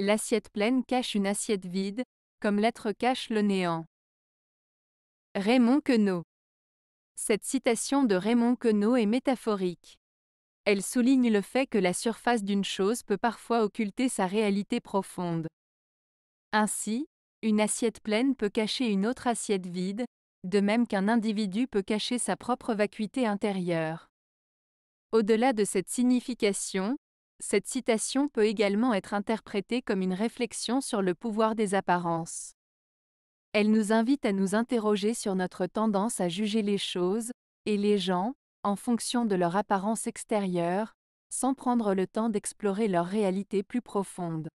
L'assiette pleine cache une assiette vide, comme l'être cache le néant. Raymond Queneau. Cette citation de Raymond Queneau est métaphorique. Elle souligne le fait que la surface d'une chose peut parfois occulter sa réalité profonde. Ainsi, une assiette pleine peut cacher une autre assiette vide, de même qu'un individu peut cacher sa propre vacuité intérieure. Au-delà de cette signification, cette citation peut également être interprétée comme une réflexion sur le pouvoir des apparences. Elle nous invite à nous interroger sur notre tendance à juger les choses, et les gens, en fonction de leur apparence extérieure, sans prendre le temps d'explorer leur réalité plus profonde.